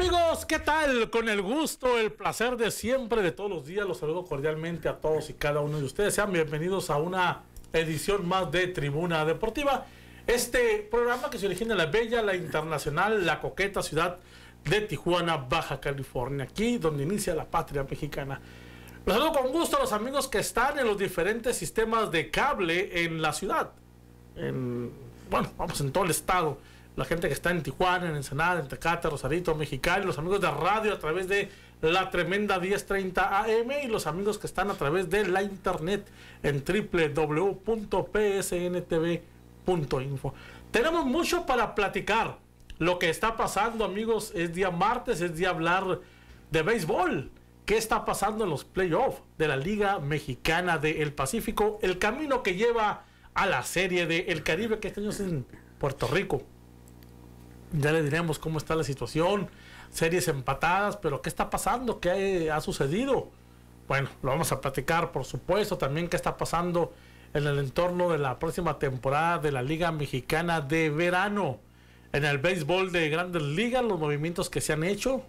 Amigos, ¿qué tal? Con el gusto, el placer de siempre, de todos los días, los saludo cordialmente a todos y cada uno de ustedes. Sean bienvenidos a una edición más de Tribuna Deportiva. Este programa que se origina en la bella, la internacional, la coqueta ciudad de Tijuana, Baja California, aquí donde inicia la patria mexicana. Los saludo con gusto a los amigos que están en los diferentes sistemas de cable en la ciudad. En, bueno, vamos en todo el estado la gente que está en Tijuana, en Ensenada, en Tecate, Rosarito, Mexicali, los amigos de radio a través de la tremenda 1030 AM y los amigos que están a través de la internet en www.psntv.info. Tenemos mucho para platicar. Lo que está pasando, amigos, es día martes, es día hablar de béisbol. ¿Qué está pasando en los playoffs de la Liga Mexicana del Pacífico? El camino que lleva a la serie del El Caribe que este año es en Puerto Rico. Ya le diremos cómo está la situación. Series empatadas, pero ¿qué está pasando? ¿Qué ha sucedido? Bueno, lo vamos a platicar, por supuesto, también qué está pasando en el entorno de la próxima temporada de la Liga Mexicana de Verano. En el béisbol de grandes ligas, los movimientos que se han hecho,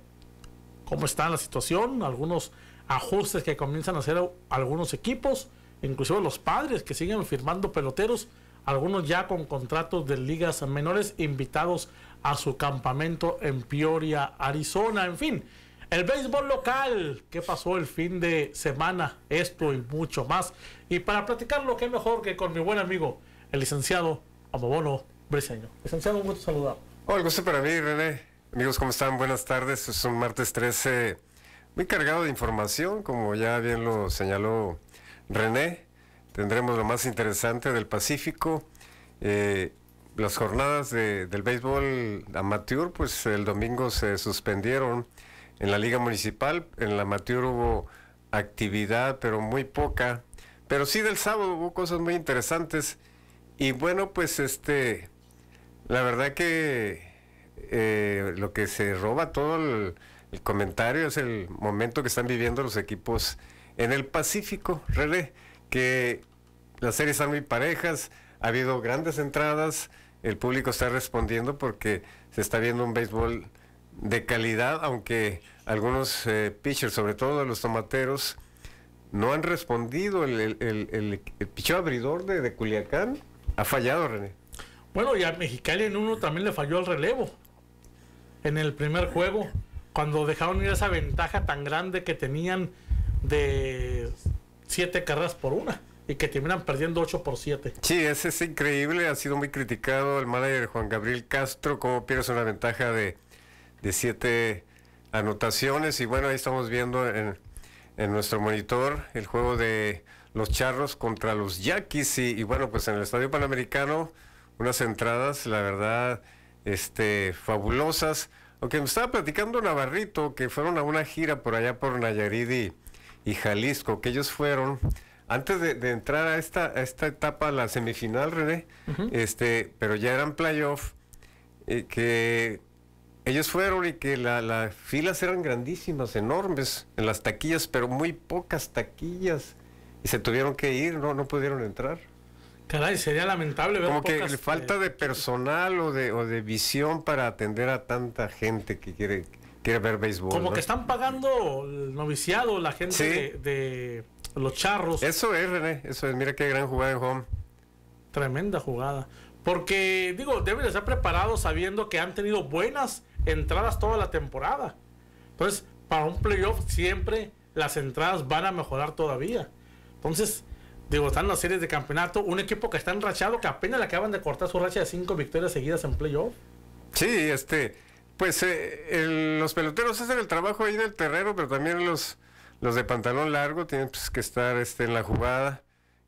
cómo está la situación, algunos ajustes que comienzan a hacer algunos equipos, inclusive los padres que siguen firmando peloteros, algunos ya con contratos de ligas menores invitados a su campamento en Peoria, Arizona. En fin, el béisbol local, qué pasó el fin de semana, esto y mucho más. Y para platicarlo, qué mejor que con mi buen amigo, el licenciado Amabono Briseño. Licenciado, un gusto saludar. Hola, gusto para mí, René. Amigos, ¿cómo están? Buenas tardes. Es un martes 13 muy cargado de información, como ya bien lo señaló René. Tendremos lo más interesante del Pacífico. Eh, las jornadas de, del béisbol amateur, pues el domingo se suspendieron en la liga municipal, en la amateur hubo actividad, pero muy poca, pero sí del sábado hubo cosas muy interesantes y bueno, pues este, la verdad que eh, lo que se roba todo el, comentario es el momento que están viviendo los equipos en el Pacífico, Relé, que las series están muy parejas, ha habido grandes entradas, el público está respondiendo porque se está viendo un béisbol de calidad, aunque algunos eh, pitchers, sobre todo los tomateros, no han respondido. El, el, abridor de, Culiacán ha fallado, René. Bueno, y a Mexicali en uno también le falló el relevo. En el primer juego, cuando dejaron ir esa ventaja tan grande que tenían de siete carreras por una y que terminan perdiendo 8 por 7. Sí, ese es increíble. Ha sido muy criticado el manager Juan Gabriel Castro, como pierdes una ventaja de, de 7 anotaciones. Y bueno, ahí estamos viendo en, en, nuestro monitor el juego de los charros contra los yaquis. Y, bueno, pues en el Estadio Panamericano, unas entradas, la verdad, este, fabulosas. Aunque me estaba platicando Navarrito que fueron a una gira por allá por Nayarit y Jalisco, que ellos fueron antes de, entrar a esta, a esta etapa, la semifinal, René, este, pero ya eran playoff, que ellos fueron y que las filas eran grandísimas, enormes, en las taquillas, pero muy pocas taquillas. Y se tuvieron que ir, no, no pudieron entrar. Caray, sería lamentable ver Como que falta eh, de personal o de, de visión para atender a tanta gente que quiere, quiere ver béisbol. Como que están pagando el noviciado, la gente de los charros. Eso es, René, eso es. Mira qué gran jugada en home. Tremenda jugada. Porque, digo, deben estar preparados sabiendo que han tenido buenas entradas toda la temporada. Entonces, para un playoff siempre las entradas van a mejorar todavía. Entonces, digo, están las series de campeonato. Un equipo que está enrachado, que apenas le acaban de cortar su racha de cinco victorias seguidas en playoff. Sí, este, pues eh, los peloteros hacen el trabajo ahí del terreno, pero también los los de pantalón largo tienen pues, que estar este, en la jugada,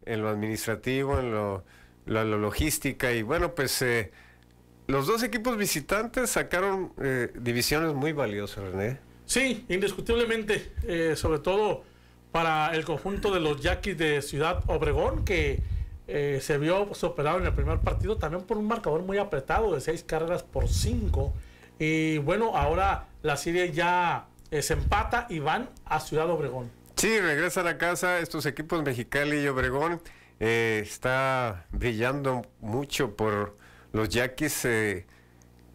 en lo administrativo, en lo, logístico, logística. Y bueno, pues eh, los dos equipos visitantes sacaron eh, divisiones muy valiosas, René. Sí, indiscutiblemente, eh, sobre todo para el conjunto de los Yaquis de Ciudad Obregón, que se vio superado en el primer partido también por un marcador muy apretado de seis carreras por cinco. Y bueno, ahora la serie ya eh, se empata y van a Ciudad Obregón. Sí, regresa a la casa estos equipos Mexicali y Obregón. Eh, está brillando mucho por los Yaquis. Eh,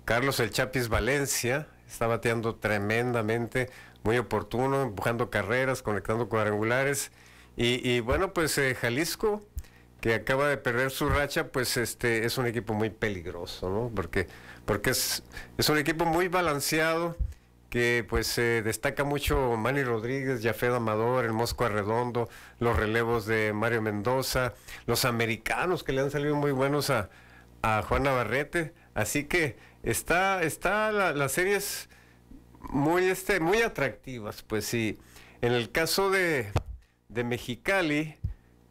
Carlos El Chapis Valencia está bateando tremendamente, muy oportuno, empujando carreras, conectando cuadrangulares. Y, y bueno, pues Jalisco, que acaba de perder su racha, pues este es un equipo muy peligroso, ¿no? Porque, porque es, es un equipo muy balanceado que pues destaca mucho Manny Rodríguez, Jafed Amador, el Mosco Arredondo, los relevos de Mario Mendoza, los americanos que le han salido muy buenos a, Juan Navarrete. Así que está, está la, las series muy, este, muy atractivas, pues sí. En el caso de, Mexicali,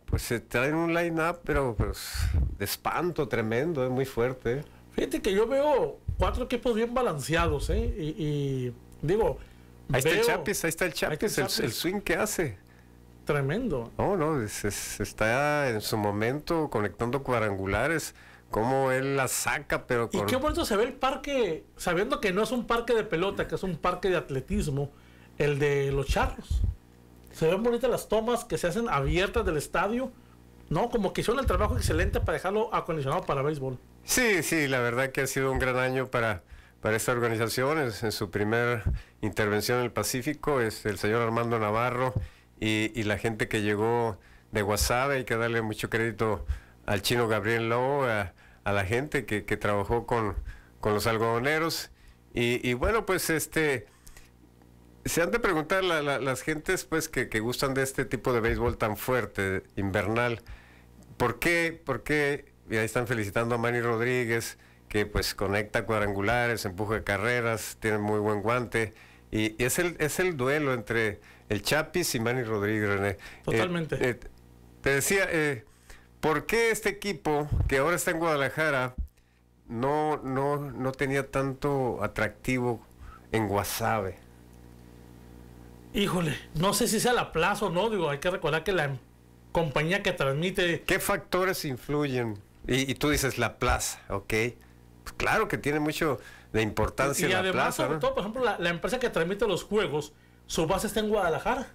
pues se traen un line-up, pero pues, de espanto tremendo, es eh, muy fuerte. Eh. Fíjate que yo veo cuatro equipos bien balanceados, ¿eh? y Digo, ahí está el Chapis, ahí está el Chapis, el, swing que hace. Tremendo. No, no, está en su momento conectando cuadrangulares Como él la saca, pero... Y qué bonito se ve el parque, sabiendo que no es un parque de pelota, que es un parque de atletismo, el de los charros. Se ven bonitas las tomas que se hacen abiertas del estadio, ¿no? Como que hicieron el trabajo excelente para dejarlo acondicionado para béisbol. Sí, sí, la verdad que ha sido un gran año para para esta organización en su primera intervención en el Pacífico, es el señor Armando Navarro y, la gente que llegó de Guasave, hay que darle mucho crédito al chino Gabriel Lobo, a, la gente que, trabajó con, con, los algodoneros. Y, bueno, pues este, se han de preguntar las gentes pues que, que, gustan de este tipo de béisbol tan fuerte, invernal, ¿por qué? ¿Por qué? Y ahí están felicitando a Manny Rodríguez, que pues conecta cuadrangulares, empuje carreras, tiene muy buen guante. Y, es, el, es el duelo entre el Chapis y Manny Rodríguez, René. Totalmente. Eh, eh, te decía, eh, ¿por qué este equipo que ahora está en Guadalajara no, no, no tenía tanto atractivo en Guasave? Híjole, no sé si sea la plaza o no, digo, hay que recordar que la em, compañía que transmite... ¿Qué factores influyen? Y, y tú dices la plaza, ¿ok? claro que tiene mucho de importancia y, la además, plaza, por ejemplo, la, empresa que transmite los juegos, su base está en Guadalajara.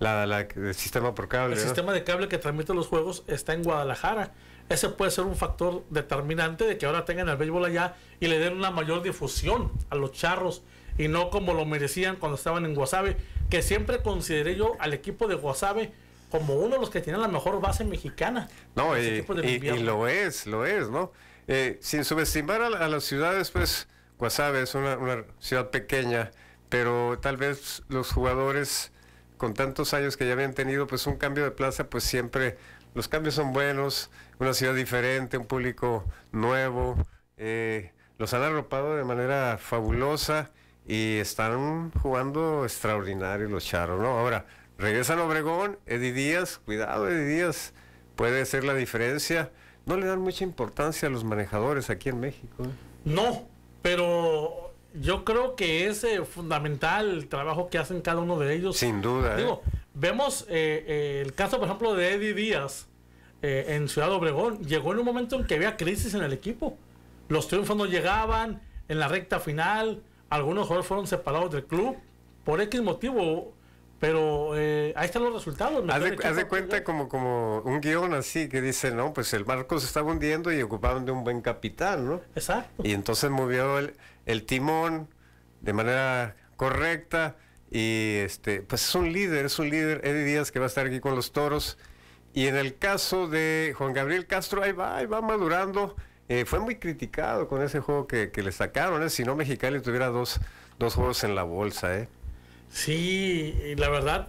el sistema por cable. El sistema de cable que transmite los juegos está en Guadalajara. Ese puede ser un factor determinante de que ahora tengan el béisbol allá y le den una mayor difusión a los charros y no como lo merecían cuando estaban en Guasave, que siempre consideré yo al equipo de Guasave como uno de los que tiene la mejor base mexicana. No, y, lo es, lo es, ¿no? Eh, sin subestimar a, las ciudades, pues Guasave es una, ciudad pequeña, pero tal vez los jugadores con tantos años que ya habían tenido, pues un cambio de plaza, pues siempre los cambios son buenos, una ciudad diferente, un público nuevo, eh, los han arropado de manera fabulosa y están jugando extraordinario los charros, Ahora, regresan a Obregón, Eddie Díaz, cuidado Eddie Díaz, puede ser la diferencia no le dan mucha importancia a los manejadores aquí en México. ¿eh? No, pero yo creo que es eh, fundamental el trabajo que hacen cada uno de ellos. Sin duda. ¿eh? vemos el caso, por ejemplo, de Eddie Díaz en Ciudad Obregón. Llegó en un momento en que había crisis en el equipo. Los triunfos no llegaban en la recta final. Algunos jugadores fueron separados del club. Por X motivo pero eh, ahí están los resultados. Haz de, cuenta como, como un guión así que dice, no, pues el barco se estaba hundiendo y ocupaban de un buen capitán, ¿no? Exacto. Y entonces movió el, timón de manera correcta y este, pues es un líder, es un líder, Eddie Díaz que va a estar aquí con los toros. Y en el caso de Juan Gabriel Castro, ahí va, ahí va madurando. Eh, fue muy criticado con ese juego que, le sacaron, ¿eh? si no Mexicali tuviera dos, dos juegos en la bolsa. ¿eh? Sí, la verdad,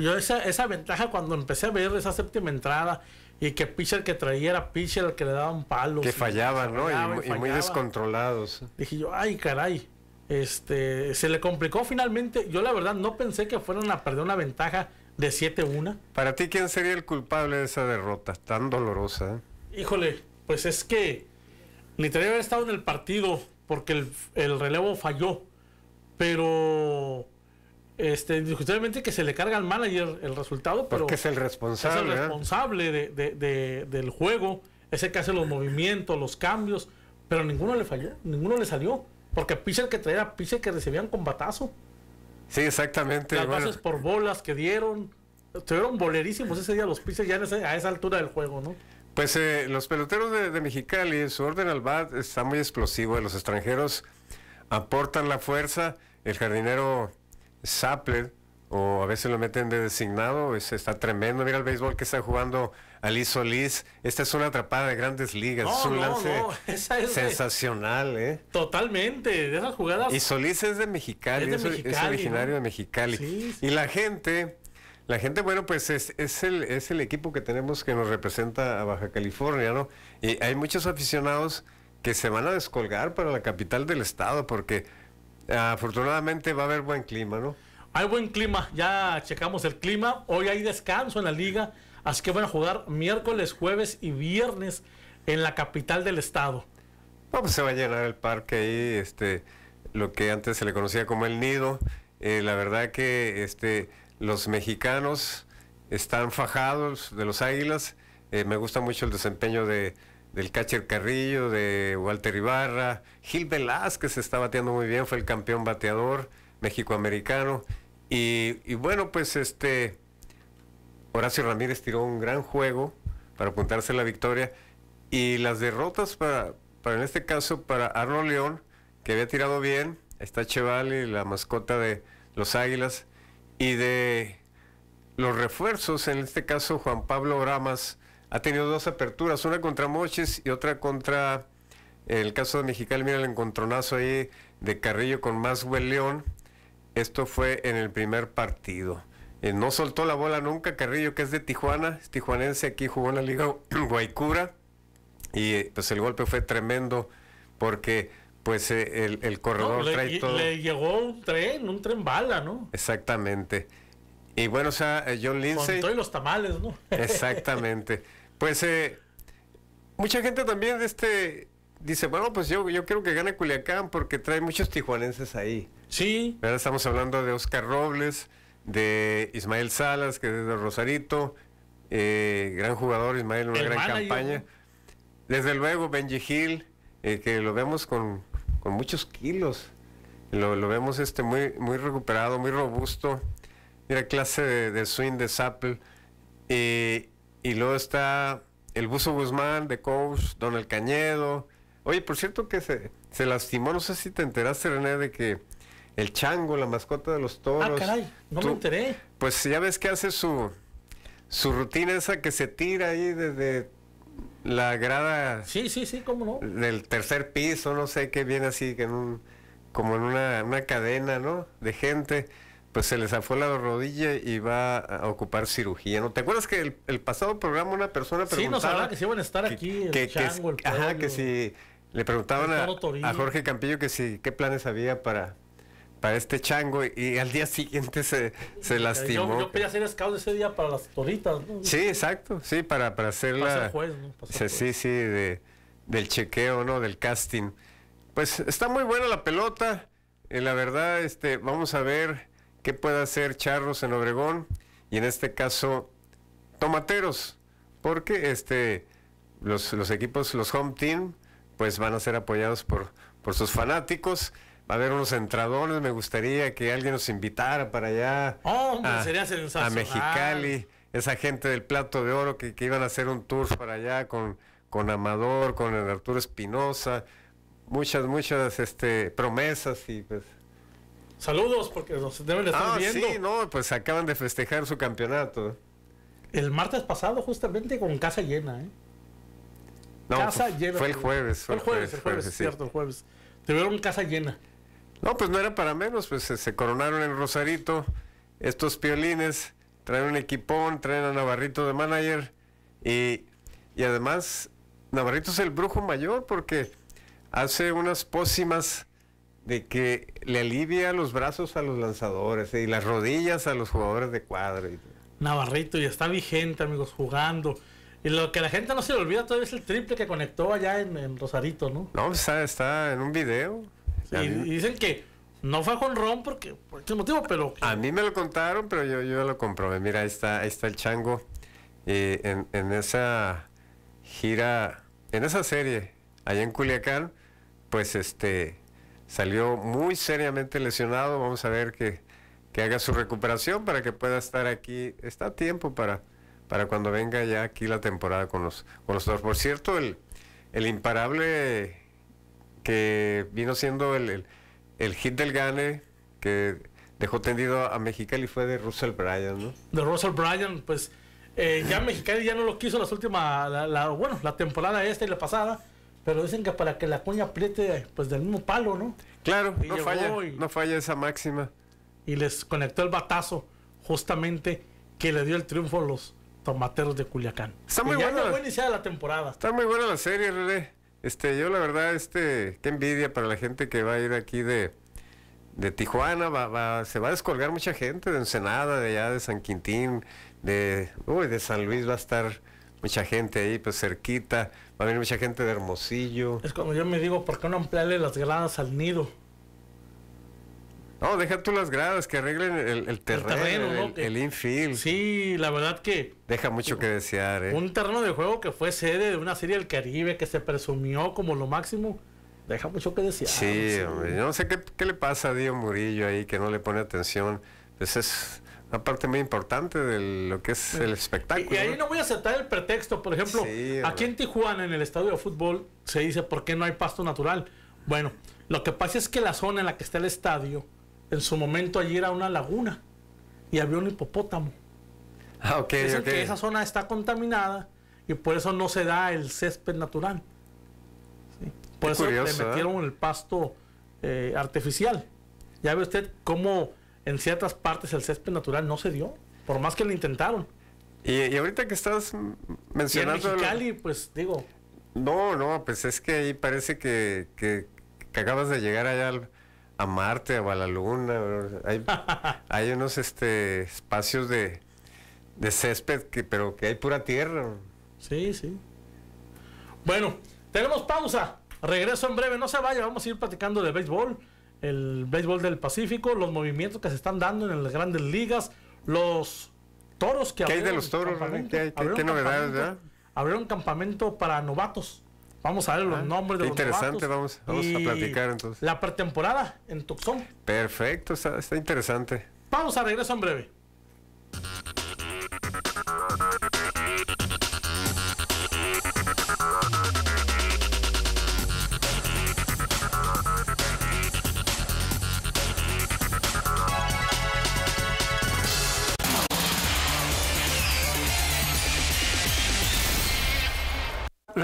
yo esa, esa ventaja cuando empecé a ver esa séptima entrada y que pitcher que traía era pitcher que le daban palo. Que fallaban, ¿no? y, muy descontrolados. Dije yo, ay, caray. Este, se le complicó finalmente. Yo la verdad no pensé que fueran a perder una ventaja de 7-1. Para ti, ¿quién sería el culpable de esa derrota tan dolorosa? Híjole, pues es que literalmente había estado en el partido porque el, el relevo falló. Pero indiscutiblemente este, que se le carga al manager el resultado, pero. Porque es el responsable. responsable del juego, ese que hace los movimientos, los cambios, pero ninguno le falló, ninguno le salió. Porque pise el que traía, pise que recibían con batazo. Sí, exactamente. Las por bolas que dieron. Estuvieron bolerísimos ese día los pises ya a esa altura del juego, ¿no? Pues eh, los peloteros de, Mexicali, su orden al bat está muy explosivo. Eh, los extranjeros aportan la fuerza. El jardinero Sapler, o a veces lo meten de designado, es, está tremendo. Mira el béisbol que está jugando Ali Solís. Esta es una atrapada de grandes ligas, es un lance sensacional, ¿eh? Totalmente, de esas jugadas. Y Solís es de Mexicali, es, originario de Mexicali. Y la gente, la gente, bueno, pues es, es, el, es el equipo que tenemos que nos representa a Baja California, ¿no? Y hay muchos aficionados que se van a descolgar para la capital del estado porque Afortunadamente va a haber buen clima, ¿no? Hay buen clima, ya checamos el clima. Hoy hay descanso en la liga, así que van a jugar miércoles, jueves y viernes en la capital del estado. Bueno, pues se va a llenar el parque ahí, este, lo que antes se le conocía como el nido. Eh, la verdad que este, los mexicanos están fajados de los águilas. Eh, me gusta mucho el desempeño de, del catcher Carrillo, de Walter Ibarra. Gil Velázquez está bateando muy bien, fue el campeón bateador mexicoamericano. Y, y bueno, pues este Horacio Ramírez tiró un gran juego para apuntarse a la victoria. Y las derrotas para, para en este caso, para Arno León, que había tirado bien, está Chevali, la mascota de los Águilas, y de los refuerzos, en este caso Juan Pablo Bramas, ha tenido dos aperturas, una contra Mochis y otra contra, el caso de Mexicali, mira el encontronazo ahí de Carrillo con Maswell León. Esto fue en el primer partido. Eh, no soltó la bola nunca Carrillo, que es de Tijuana, es tijuanense, aquí jugó en la Liga Guaycura. Y eh, pues el golpe fue tremendo porque pues eh, el, corredor le, llegó un tren, un tren bala, ¿no? Exactamente. Y bueno, o sea, John Lindsay. Con los tamales, ¿no? Exactamente. Pues eh, mucha gente también este, dice, bueno, pues yo, yo quiero que gane Culiacán porque trae muchos tijuanenses ahí. Sí. estamos hablando de Oscar Robles, de Ismael Salas, que es de Rosarito, eh, gran jugador, Ismael, una gran campaña. Desde luego, Benji Hill, eh, que lo vemos con, muchos kilos. Lo, vemos este muy, muy recuperado, muy robusto. Mira, clase de, swing de Zapple. y... Y luego está el Buzo Guzmán de coach, El Cañedo. Oye, por cierto que se, se lastimó, no sé si te enteraste, René, de que el chango, la mascota de los toros. Ah, caray, no me enteré. Pues ya ves que hace su, su rutina esa que se tira ahí desde la grada. Sí, sí, sí, cómo no. Del tercer piso, no sé qué, viene así, que en un, como en una, una cadena, ¿no? De gente pues se les zafó la rodilla y va a ocupar cirugía. ¿No te acuerdas que el, pasado programa una persona preguntaba... Sí, nos hablaba que si iban a estar aquí el chango, el Ajá, que si... Le preguntaban a, Jorge Campillo que si qué planes había para, para este chango y, al día siguiente se, se lastimó. Yo, hacer ese día para las toritas. Sí, exacto, sí, para, para hacer la... sí, sí, de, del chequeo, ¿no? Del casting. Pues está muy buena la pelota. Eh, la verdad, este, vamos a ver ¿Qué puede hacer Charros en Obregón? Y en este caso, Tomateros, porque este, los, equipos, los home team, pues van a ser apoyados por, por sus fanáticos. Va a haber unos entradones, me gustaría que alguien nos invitara para allá. Oh, a, sería A Mexicali, esa gente del plato de oro que, que iban a hacer un tour para allá con, con Amador, con Arturo Espinosa, muchas, muchas este, promesas y pues Saludos, porque nos deben de estar ah, Sí, no, pues acaban de festejar su campeonato. El martes pasado, justamente, con casa llena, ¿eh? No, pues, fue, el jueves. Fue el jueves, el jueves, cierto, el jueves. Tuvieron casa llena. No, pues no era para menos, pues se, coronaron en Rosarito. Estos piolines traen un equipón, traen a Navarrito de manager. Y, y además, Navarrito es el brujo mayor porque hace unas pócimas de que le alivia los brazos a los lanzadores eh, y las rodillas a los jugadores de cuadro. Navarrito y está vigente, amigos, jugando. Y lo que la gente no se le olvida todavía es el triple que conectó allá en, Rosarito, ¿no? No, pues, está, está en un video. y, dicen que no fue con Ron porque, por qué este motivo, pero... A mí me lo contaron, pero yo, yo lo comprobé. Mira, ahí está, está el chango. Y eh, en, en esa gira, en esa serie, allá en Culiacán, pues este salió muy seriamente lesionado. Vamos a ver que, haga su recuperación para que pueda estar aquí. Está a tiempo para, para cuando venga ya aquí la temporada con los, con los dos. Por cierto, el, el imparable que vino siendo el, el, hit del Gane, que dejó tendido a Mexicali fue de Russell Bryan, ¿no? De Russell Bryan, pues eh, ya Mexicali ya no lo quiso las últimas, la, la, bueno, la temporada esta y la pasada. Pero dicen que para que la cuña apriete, pues del mismo palo, ¿no? Claro, no falla, no falla esa máxima. Y les conectó el batazo, justamente, que le dio el triunfo a los tomateros de Culiacán. Está muy buena. la temporada. Está muy buena la serie, René. Este, yo la verdad, este, qué envidia para la gente que va a ir aquí de, de Tijuana, va, se va a descolgar mucha gente de Ensenada, de allá de San Quintín, de, uy, de San Luis va a estar mucha gente ahí, pues cerquita. Va a venir mucha gente de Hermosillo. Es como yo me digo, ¿por qué no ampliarle las gradas al nido? No, deja tú las gradas, que arreglen el, terreno, el, infield. Sí, la verdad que... Deja mucho que desear, ¿eh? Un terreno de juego que fue sede de una serie del Caribe, que se presumió como lo máximo, deja mucho que desear. Sí, yo no sé qué, le pasa a Dio Murillo ahí, que no le pone atención. Entonces pues una parte muy importante de lo que es el espectáculo. Y, ahí no voy a aceptar el pretexto. Por ejemplo, aquí en Tijuana, en el estadio de fútbol, se dice, ¿por qué no hay pasto natural? Bueno, lo que pasa es que la zona en la que está el estadio, en su momento allí era una laguna y había un hipopótamo. Ah, ok, que esa zona está contaminada y por eso no se da el césped natural. Por eso le ¿eh? metieron el pasto eh, artificial. Ya ve usted cómo en ciertas partes el césped natural no se dio, por más que lo intentaron. Y, ahorita que estás mencionando... Y pues digo... No, no, pues es que ahí parece que, que, acabas de llegar allá a Marte o a la Luna. Hay, unos este, espacios de, de césped, que, pero que hay pura tierra. Sí, sí. Bueno, tenemos pausa. Regreso en breve, no se vaya, vamos a ir platicando de béisbol el béisbol del Pacífico, los movimientos que se están dando en las grandes ligas, los toros que ¿Qué hay de los toros? ¿Qué, novedades? ¿verdad? Abrieron campamento para novatos. Vamos a ver los ah, nombres de los Interesante, novatos. vamos, vamos a platicar entonces. La pretemporada en Tucson. Perfecto, está, está interesante. Vamos a regreso en breve.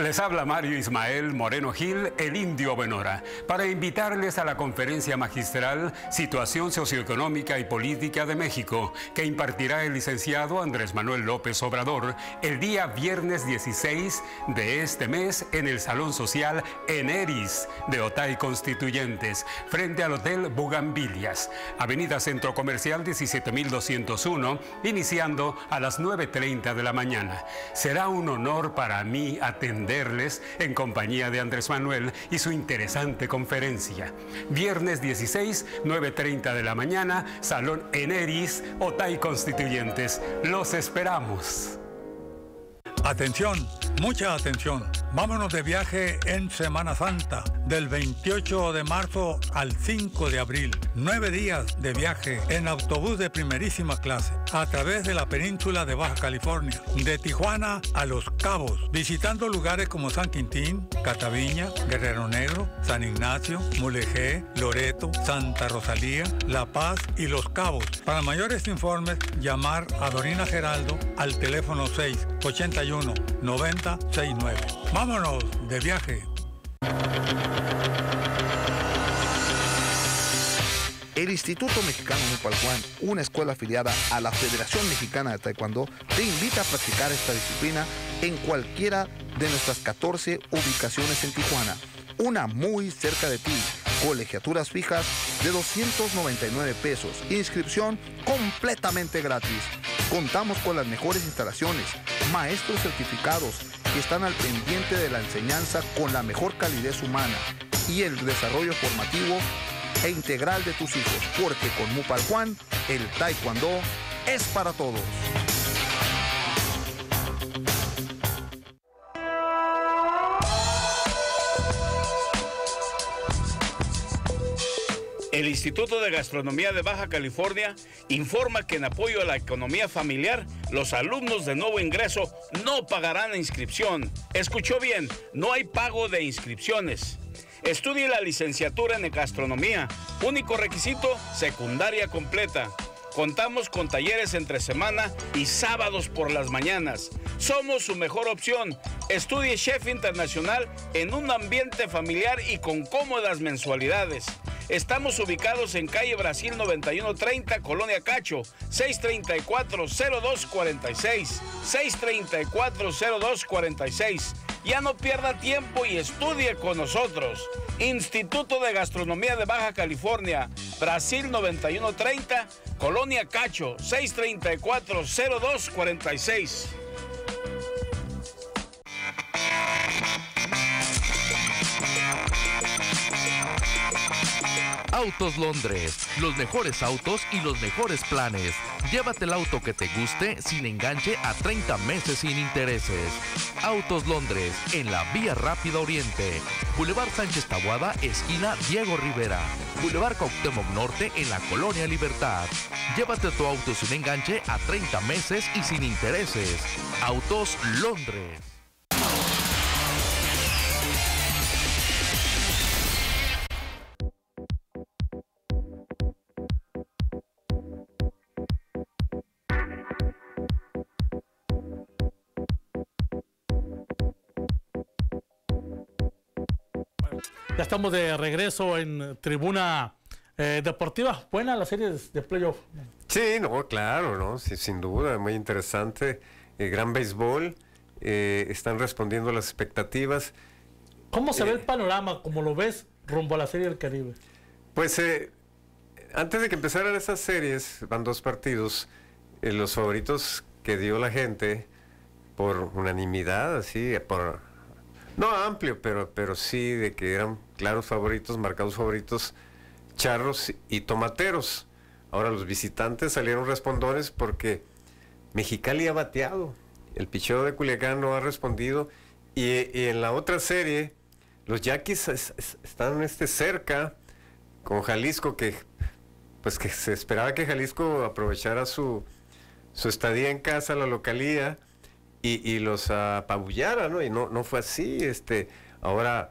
Les habla Mario Ismael Moreno Gil, el indio Benora, para invitarles a la conferencia magistral Situación Socioeconómica y Política de México, que impartirá el licenciado Andrés Manuel López Obrador el día viernes 16 de este mes en el Salón Social Eneris de Otay Constituyentes, frente al Hotel Bugambilias, Avenida Centro Comercial 17201, iniciando a las 9.30 de la mañana. Será un honor para mí atender en compañía de Andrés Manuel y su interesante conferencia. Viernes 16, 9.30 de la mañana, Salón Eneris, Otay Constituyentes. Los esperamos. Atención, mucha atención. Vámonos de viaje en Semana Santa, del 28 de marzo al 5 de abril. Nueve días de viaje en autobús de primerísima clase, a través de la península de Baja California, de Tijuana a Los Cabos, visitando lugares como San Quintín, Cataviña, Guerrero Negro, San Ignacio, Mulegé, Loreto, Santa Rosalía, La Paz y Los Cabos. Para mayores informes, llamar a Dorina Geraldo al teléfono 681 9069. Vámonos de viaje. El Instituto Mexicano Juan, una escuela afiliada a la Federación Mexicana de Taekwondo, te invita a practicar esta disciplina en cualquiera de nuestras 14 ubicaciones en Tijuana, una muy cerca de ti. Colegiaturas fijas de 299 pesos. Inscripción completamente gratis. Contamos con las mejores instalaciones, maestros certificados, están al pendiente de la enseñanza con la mejor calidez humana y el desarrollo formativo e integral de tus hijos, porque con Mupal Juan, el Taekwondo es para todos. El Instituto de Gastronomía de Baja California informa que en apoyo a la economía familiar los alumnos de nuevo ingreso no pagarán la inscripción. Escuchó bien, no hay pago de inscripciones. Estudie la licenciatura en gastronomía. Único requisito, secundaria completa. Contamos con talleres entre semana y sábados por las mañanas. Somos su mejor opción. Estudie Chef Internacional en un ambiente familiar y con cómodas mensualidades. Estamos ubicados en calle Brasil 9130, Colonia Cacho, 634-0246. 634-0246. Ya no pierda tiempo y estudie con nosotros. Instituto de Gastronomía de Baja California, Brasil 9130, Colonia Cacho, 634-0246. Autos Londres, los mejores autos y los mejores planes. Llévate el auto que te guste sin enganche a 30 meses sin intereses. Autos Londres, en la Vía Rápida Oriente. Boulevard Sánchez Tabuada, esquina Diego Rivera. Boulevard Cuauhtémoc Norte, en la Colonia Libertad. Llévate tu auto sin enganche a 30 meses y sin intereses. Autos Londres. Ya estamos de regreso en Tribuna eh, Deportiva. Buena la serie de playoff. Sí, no, claro, no, sin duda, muy interesante. Eh, gran béisbol, eh, están respondiendo a las expectativas. ¿Cómo se ve el panorama, como lo ves, rumbo a la Serie del Caribe? Pues antes de que empezaran esas series, van dos partidos, los favoritos que dio la gente por unanimidad, así, por no amplio, pero, pero sí de que eran claros favoritos, marcados favoritos, charros y tomateros. Ahora los visitantes salieron respondores porque Mexicali ha bateado. El pichero de Culiacán no ha respondido. Y, en la otra serie, los Yaquis están este, cerca con Jalisco, que pues que se esperaba que Jalisco aprovechara su, su estadía en casa, la localía, y, y, los apabullara, ¿no? Y no, no fue así. Este, ahora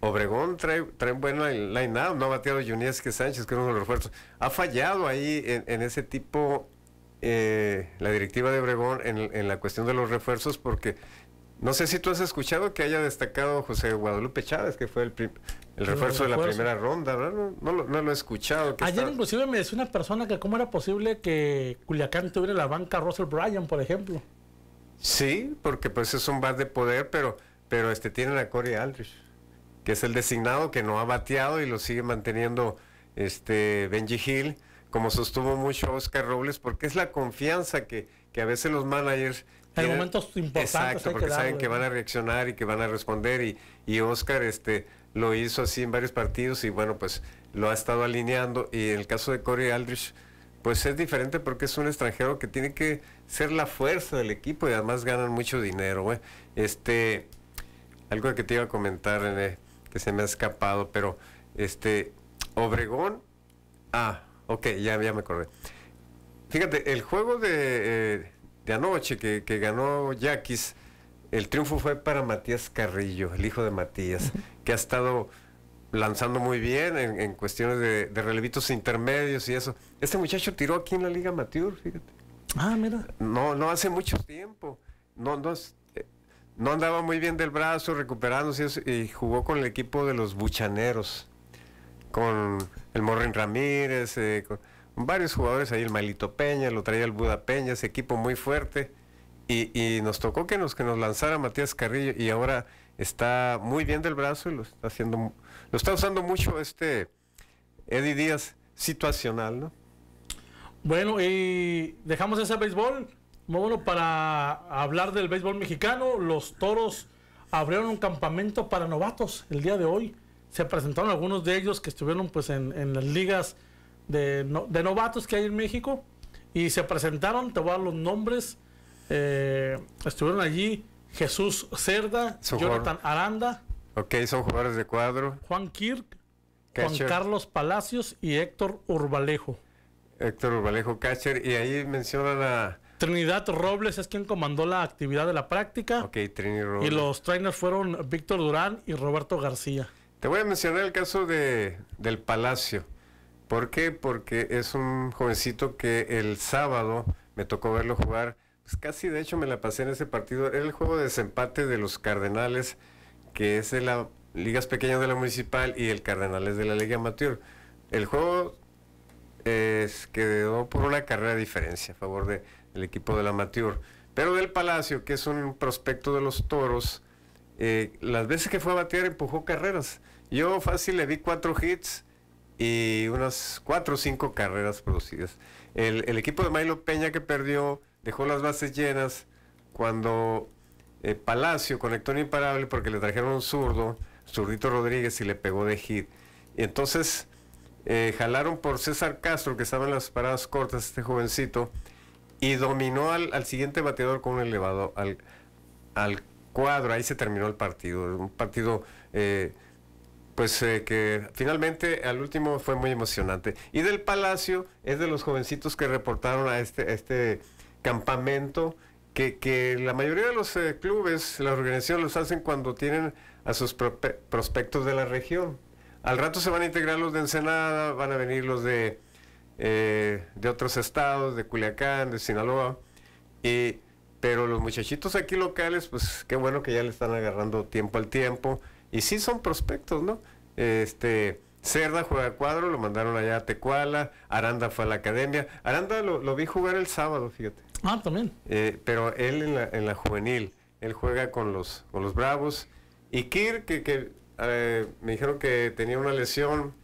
Obregón trae, trae un buen line no ha bateado que Sánchez, que es uno de los refuerzos. Ha fallado ahí en, ese tipo eh, la directiva de Obregón en, en, la cuestión de los refuerzos, porque no sé si tú has escuchado que haya destacado José Guadalupe Chávez, que fue el, el refuerzo de la primera ronda, ¿verdad? No, no, lo he escuchado. Ayer inclusive me decía una persona que cómo era posible que Culiacán tuviera la banca Russell Bryan, por ejemplo. Sí, porque pues es un bar de poder, pero, pero este, tienen a Corey Aldrich, que es el designado que no ha bateado y lo sigue manteniendo este, Benji Hill, como sostuvo mucho Oscar Robles, porque es la confianza que, que a veces los managers... En momentos importantes. Exacto, porque saben que van a reaccionar y que van a responder y, y Oscar este, lo hizo así en varios partidos y bueno, pues lo ha estado alineando y en el caso de Corey Aldrich pues es diferente porque es un extranjero que tiene que ser la fuerza del equipo y además ganan mucho dinero. este, algo que te iba a comentar, que se me ha escapado, pero este, Obregón, ah, ok, ya, ya me acordé. Fíjate, el juego de, eh, de anoche que, que ganó Yaquis, el triunfo fue para Matías Carrillo, el hijo de Matías, que ha estado lanzando muy bien en, cuestiones de, relevitos intermedios y eso. Este muchacho tiró aquí en la Liga Mature, fíjate. Ah, mira. No, no hace mucho tiempo. No, no, eh, no andaba muy bien del brazo, recuperándose y, jugó con el equipo de los Buchaneros, con el Morrin Ramírez, eh, con varios jugadores ahí, el Malito Peña, lo traía el Buda Peña, ese equipo muy fuerte. Y, y, nos tocó que nos, que nos lanzara Matías Carrillo y ahora está muy bien del brazo y lo está haciendo lo está usando mucho este Eddie Díaz situacional, ¿no? Bueno, y dejamos ese béisbol. Muy bueno, para hablar del béisbol mexicano. Los toros abrieron un campamento para novatos el día de hoy. Se presentaron algunos de ellos que estuvieron pues en, las ligas de, novatos que hay en México. Y se presentaron, te voy a dar los nombres. Eh, estuvieron allí Jesús Cerda, Jonathan Aranda, Ok, son jugadores de cuadro. Juan Kirk, Juan Carlos Palacios y Héctor Urbalejo. Héctor Urbalejo Cacher, y ahí mencionan a... Trinidad Robles es quien comandó la actividad de la práctica. Ok, Trinidad Robles. Y los trainers fueron Víctor Durán y Roberto García. Te voy a mencionar el caso de, del Palacio. ¿Por qué? Porque es un jovencito que el sábado me tocó verlo jugar. Pues casi de hecho me la pasé en ese partido. Era el juego de desempate de los Cardenales que es de las ligas pequeñas de la municipal y el Cardenales de la Liga Amateur. El juego es, quedó por una carrera de diferencia a favor del equipo de la Amateur. Pero del Palacio, que es un prospecto de los toros, eh, las veces que fue a batear empujó carreras. Yo fácil le vi cuatro hits y unas cuatro o cinco carreras producidas. El, el, equipo de Milo Peña que perdió dejó las bases llenas cuando eh, Palacio conectó en imparable porque le trajeron un zurdo, zurdito Rodríguez, y le pegó de hit. Y entonces eh, jalaron por César Castro, que estaba en las paradas cortas, este jovencito, y dominó al, siguiente bateador con un elevado al, al cuadro. Ahí se terminó el partido. Un partido. Eh, pues que finalmente al último fue muy emocionante. Y del Palacio es de los jovencitos que reportaron a este, a este campamento que, la mayoría de los eh, clubes, las organizaciones los hacen cuando tienen a sus prospectos de la región. Al rato se van a integrar los de Ensenada, van a venir los de, eh, de otros estados, de Culiacán, de Sinaloa. Y, pero los muchachitos aquí locales, pues qué bueno que ya le están agarrando tiempo al tiempo. Y sí son prospectos, ¿no? Este, Cerda juega cuadro, lo mandaron allá a Tecuala, Aranda fue a la academia. Aranda lo vi jugar el sábado, fíjate. Eh, pero él en la, en la, juvenil, él juega con los, con los Bravos. Y Kir, que, eh, me dijeron que tenía una lesión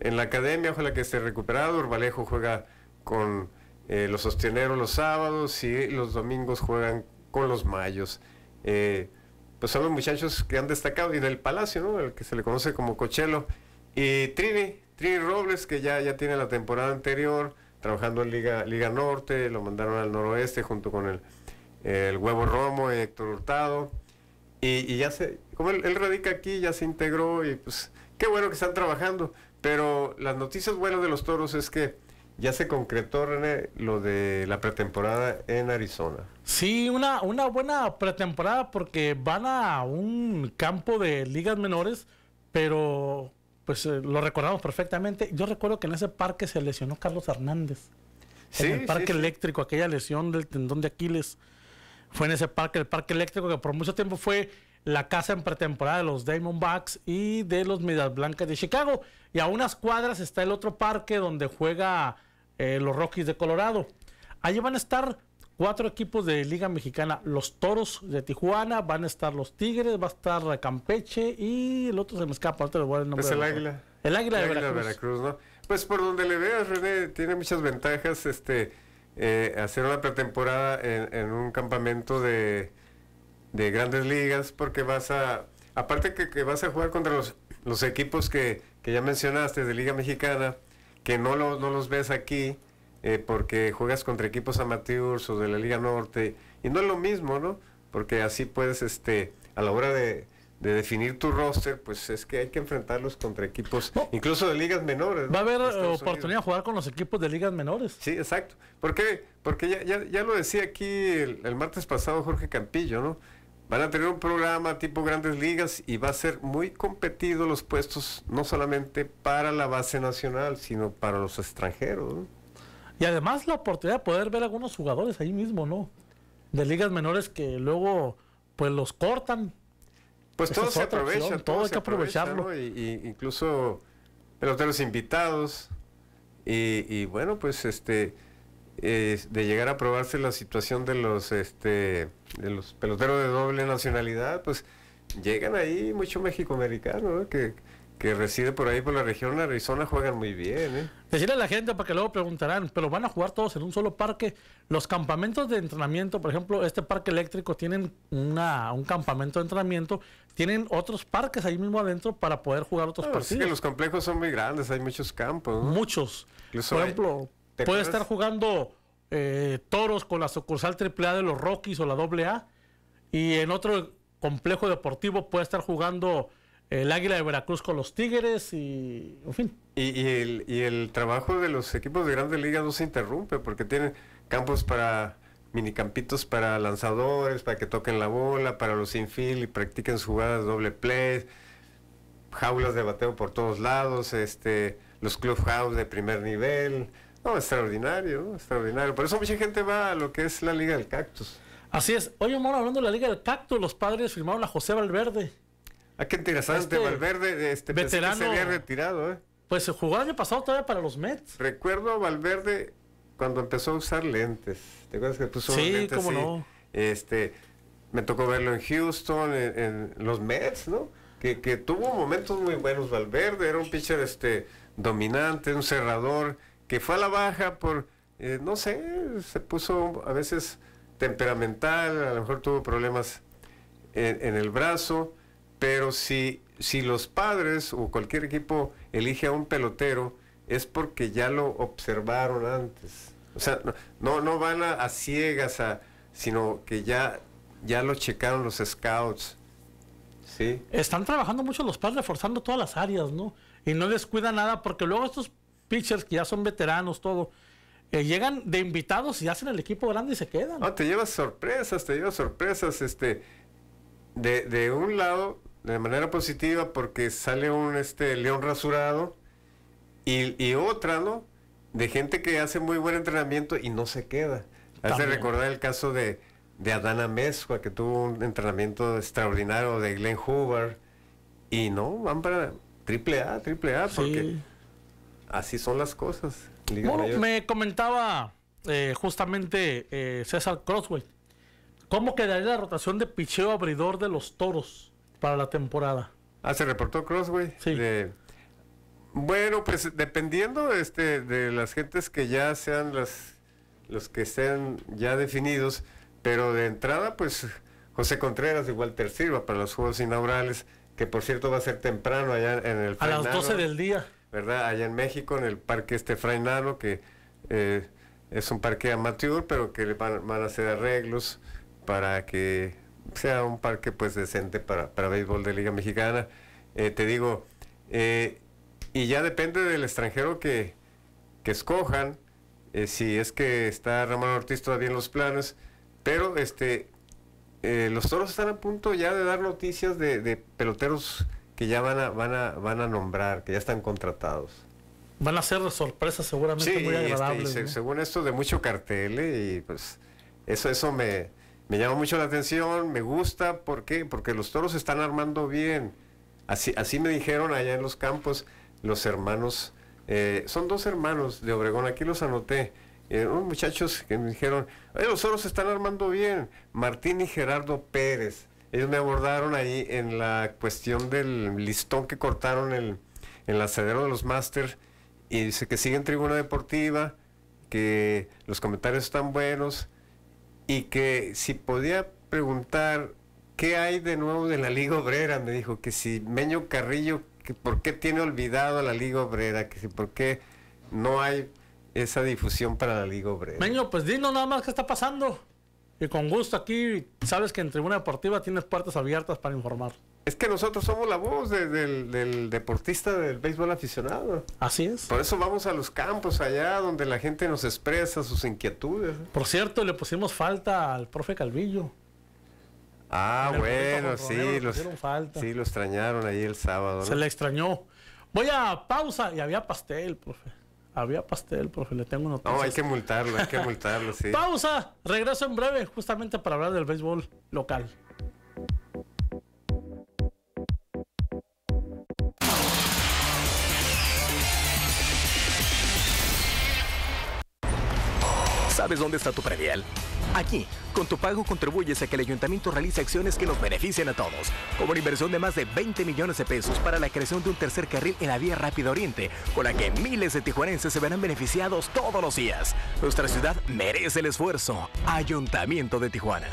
en la academia, ojalá que esté recuperado. Urbalejo juega con eh, los sosteneros los sábados y los domingos juegan con los mayos. pues son los muchachos que han destacado y del Palacio, ¿no? El que se le conoce como Cochelo. Y Trini, Trini Robles, que ya, ya tiene la temporada anterior trabajando en Liga, Liga Norte, lo mandaron al noroeste junto con el, Huevo Romo, Héctor Hurtado. Y, ya se, como él, radica aquí, ya se integró y pues qué bueno que están trabajando. Pero las noticias buenas de los toros es que ya se concretó, René, lo de la pretemporada en Arizona. Sí, una, una buena pretemporada porque van a un campo de ligas menores, pero pues eh, lo recordamos perfectamente. Yo recuerdo que en ese parque se lesionó Carlos Hernández. Sí, en el parque eléctrico, aquella lesión del tendón de Aquiles. Fue en ese parque, el parque eléctrico, que por mucho tiempo fue la casa en pretemporada de los Diamondbacks y de los Medias Blancas de Chicago. Y a unas cuadras está el otro parque donde juega eh, los Rockies de Colorado. Allí van a estar cuatro equipos de Liga Mexicana. Los Toros de Tijuana, van a estar los Tigres, va a estar Campeche y el otro se me escapa, ahorita le voy a el Es el Águila. El Águila, de, Veracruz. ¿no? Pues por donde le veas, René, tiene muchas ventajas este eh, hacer una pretemporada en, en un campamento de, de, grandes ligas porque vas a, aparte que, que vas a jugar contra los, los equipos que, que, ya mencionaste de Liga Mexicana, que no, no los ves aquí eh, porque juegas contra equipos amateurs o de la Liga Norte, y no es lo mismo, ¿no? Porque así puedes, este, a la hora de, definir tu roster, pues es que hay que enfrentarlos contra equipos, incluso de ligas menores. Va a haber oportunidad de jugar con los equipos de ligas menores. Sí, exacto. ¿Por qué? Porque ya, ya, ya lo decía aquí el, martes pasado Jorge Campillo, ¿no? Van a tener un programa tipo grandes ligas y va a ser muy competido los puestos, no solamente para la base nacional, sino para los extranjeros. ¿no? Y además la oportunidad de poder ver algunos jugadores ahí mismo, ¿no? De ligas menores que luego pues los cortan. Pues todos todo se aprovecha, todo, hay que aprovecharlo. Y, incluso peloteros invitados. Y, bueno, pues este de llegar a probarse la situación de los este de los peloteros de doble nacionalidad, pues llegan ahí mucho mexicoamericano, ¿no? que que reside por ahí por la región de Arizona juegan muy bien. ¿eh? Decirle a la gente para que luego preguntarán, pero van a jugar todos en un solo parque. Los campamentos de entrenamiento, por ejemplo, este parque eléctrico tienen una, un campamento de entrenamiento, tienen otros parques ahí mismo adentro para poder jugar otros partidos. Sí, los complejos son muy grandes, hay muchos campos. Muchos. por ejemplo, puede estar jugando eh, toros con la sucursal AAA de los Rockies o la AA, y en otro complejo deportivo puede estar jugando el Águila de Veracruz con los Tigres y, en fin. Y, el, trabajo de los equipos de grandes ligas no se interrumpe porque tienen campos para minicampitos para lanzadores, para que toquen la bola, para los infield y practiquen jugadas doble play, jaulas de bateo por todos lados, este, los clubhouse de primer nivel. No, extraordinario, extraordinario. Por eso mucha gente va a lo que es la Liga del Cactus. Así es. Oye, amor hablando de la Liga del Cactus, los padres firmaron a José Valverde. Ah, qué interesante, este Valverde, este, se había retirado, ¿eh? Pues se jugó el año pasado todavía para los Mets. Recuerdo a Valverde cuando empezó a usar lentes. ¿Te acuerdas que puso lentes? sí, no. Este, me tocó verlo en Houston, en, los Mets, ¿no? Que, que, tuvo momentos muy buenos Valverde, era un pitcher este dominante, un cerrador, que fue a la baja por, eh, no sé, se puso a veces temperamental, a lo mejor tuvo problemas en el brazo, pero si, si los padres o cualquier equipo elige a un pelotero, es porque ya lo observaron antes. O sea, no, no van a, ciegas, a, sino que ya, ya lo checaron los scouts. ¿sí? Están trabajando mucho los padres, reforzando todas las áreas, ¿no? Y no les cuida nada, porque luego estos pitchers que ya son veteranos, todo, eh, llegan de invitados y hacen el equipo grande y se quedan. No, te llevas sorpresas, te llevas sorpresas. Este, de, de un lado, de manera positiva porque sale un este león rasurado y, otra, ¿no? De gente que hace muy buen entrenamiento y no se queda. Hace recordar el caso de, Adana Mezcua, que tuvo un entrenamiento extraordinario de Glenn Hoover, y no, van para triple A, triple A, porque así son las cosas. Bueno, me comentaba eh, justamente eh, César Crosway ¿cómo quedaría la rotación de picheo abridor de los toros? para la temporada. Ah, se reportó Crossway. Sí. Bueno, pues dependiendo este, de las gentes que ya sean las, los que estén ya definidos, pero de entrada, pues José Contreras y Walter Silva para los Juegos Inaugurales, que por cierto va a ser temprano allá en el... A las 12 del día. ¿Verdad? Allá en México, en el Parque Este que eh, es un parque amateur, pero que le van a hacer arreglos para que sea un parque pues decente para, béisbol de Liga Mexicana. Eh, te digo, eh, y ya depende del extranjero que, que escojan, eh, si es que está Ramón Ortiz todavía en los planes, pero este los toros están a punto ya de dar noticias de, peloteros que ya van a, van a, van a nombrar, que ya están contratados. Van a ser sorpresas seguramente muy este, agradables. según esto, de mucho cartel, y pues eso, eso me, me llama mucho la atención, me gusta, ¿por qué? Porque los toros están armando bien. Así, así me dijeron allá en los campos los hermanos, eh, son dos hermanos de Obregón, aquí los anoté. Eh, unos muchachos que me dijeron, los toros están armando bien, Martín y Gerardo Pérez. Ellos me abordaron ahí en la cuestión del listón que cortaron el, en el de los Masters y dice que siguen Tribuna Deportiva, que los comentarios están buenos, y que si podía preguntar qué hay de nuevo de la Liga Obrera, me dijo que si Meño Carrillo, que por qué tiene olvidado a la Liga Obrera, que si por qué no hay esa difusión para la Liga Obrera. Meño, pues dinos nada más qué está pasando. Y con gusto aquí, sabes que en Tribuna Deportiva tienes puertas abiertas para informar. Es que nosotros somos la voz del, deportista del béisbol aficionado. Así es. Por eso vamos a los campos allá donde la gente nos expresa sus inquietudes. Por cierto, le pusimos falta al profe Calvillo. Ah, bueno, sí, sí, lo extrañaron ahí el sábado. Se le extrañó. Voy a pausa y había pastel, profe. Había pastel, profe, le tengo noticias. No, hay que multarlo, hay que multarlo, sí. Pausa, regreso en breve justamente para hablar del béisbol local. ¿Sabes dónde está tu predial? Aquí, con tu pago contribuyes a que el ayuntamiento realice acciones que nos beneficien a todos, como la inversión de más de 20 millones de pesos para la creación de un tercer carril en la vía Rápida Oriente, con la que miles de tijuanenses se verán beneficiados todos los días. Nuestra ciudad merece el esfuerzo. Ayuntamiento de Tijuana.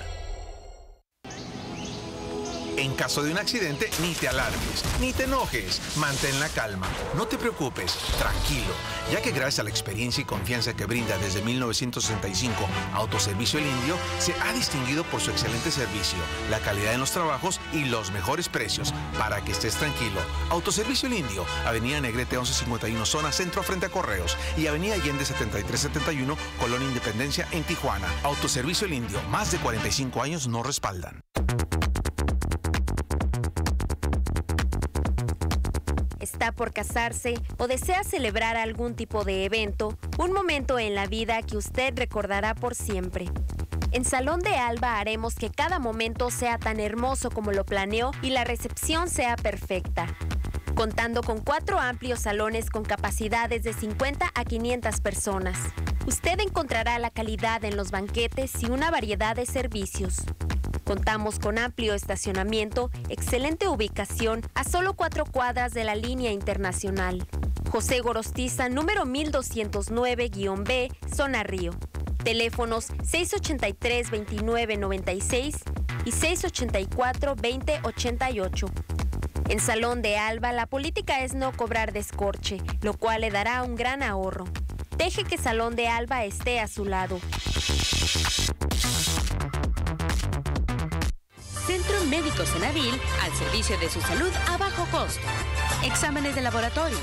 En caso de un accidente, ni te alarmes, ni te enojes. Mantén la calma. No te preocupes, tranquilo, ya que gracias a la experiencia y confianza que brinda desde 1965 Autoservicio El Indio, se ha distinguido por su excelente servicio, la calidad de los trabajos y los mejores precios. Para que estés tranquilo, Autoservicio El Indio, Avenida Negrete 1151, zona centro frente a Correos y Avenida Allende 7371, Colonia Independencia en Tijuana. Autoservicio El Indio, más de 45 años no respaldan. por casarse o desea celebrar algún tipo de evento, un momento en la vida que usted recordará por siempre. En Salón de Alba haremos que cada momento sea tan hermoso como lo planeó y la recepción sea perfecta. Contando con cuatro amplios salones con capacidades de 50 a 500 personas, usted encontrará la calidad en los banquetes y una variedad de servicios. Contamos con amplio estacionamiento, excelente ubicación, a solo cuatro cuadras de la línea internacional. José Gorostiza, número 1209-B, Zona Río. Teléfonos 683-2996 y 684-2088. En Salón de Alba, la política es no cobrar descorche, lo cual le dará un gran ahorro. Deje que Salón de Alba esté a su lado. Centro Médico Avil, al servicio de su salud a bajo costo. Exámenes de laboratorio.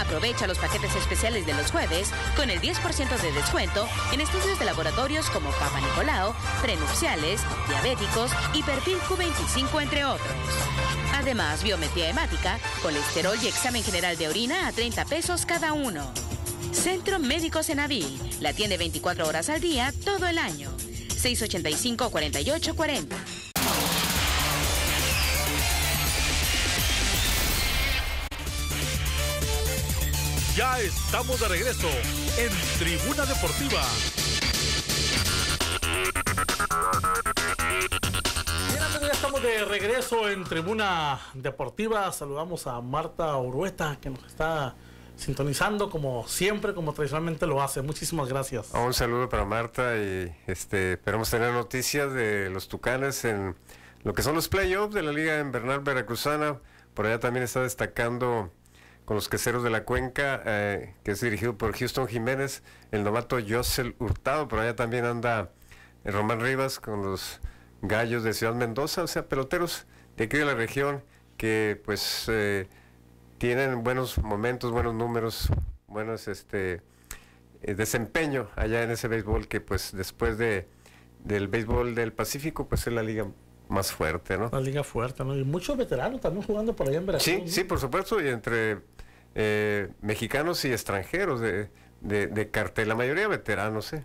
Aprovecha los paquetes especiales de los jueves con el 10% de descuento en estudios de laboratorios como Papa Nicolao, prenupciales, diabéticos y perfil Q25, entre otros. Además, biometría hemática, colesterol y examen general de orina a 30 pesos cada uno. Centro Médico Senavil. La atiende 24 horas al día, todo el año. 685-4840. Ya estamos de regreso en Tribuna Deportiva. Bien ya estamos de regreso en Tribuna Deportiva. Saludamos a Marta Urueta, que nos está sintonizando como siempre, como tradicionalmente lo hace. Muchísimas gracias. Un saludo para Marta y este, esperamos tener noticias de los Tucanes en lo que son los playoffs de la Liga Invernal Veracruzana. Por allá también está destacando con los queseros de la cuenca, eh, que es dirigido por Houston Jiménez, el novato Josel Hurtado, pero allá también anda eh, Román Rivas con los gallos de Ciudad Mendoza, o sea, peloteros de aquí de la región que pues eh, tienen buenos momentos, buenos números, buenos este desempeño allá en ese béisbol que pues después de del béisbol del Pacífico pues es la liga más fuerte, ¿no? La liga fuerte, ¿no? Y muchos veteranos también jugando por allá en Veracruz. Sí, sí, por supuesto, y entre eh, mexicanos y extranjeros de, cartel, la mayoría veteranos, ¿eh?